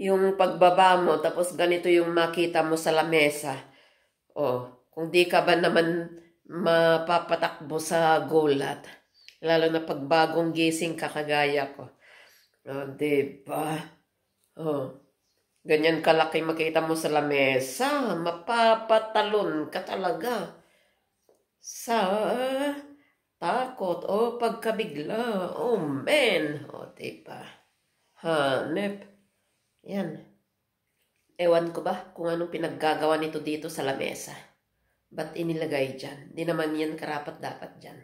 yung pagbaba mo, tapos ganito yung makita mo sa lamesa. O, kung di ka ba naman mapapatakbo sa gulat. lalo na pagbagong gising kakagaya ko. O, diba? O, ganyan kalaki makita mo sa lamesa, mapapatalon ka talaga sa takot o pagkabigla. Oh, man! O, diba? Hanep. Yan. Ewan ko ba kung anong pinaggagawa nito dito sa lamesa. Ba't inilagay dyan? Di naman yan karapat dapat dyan.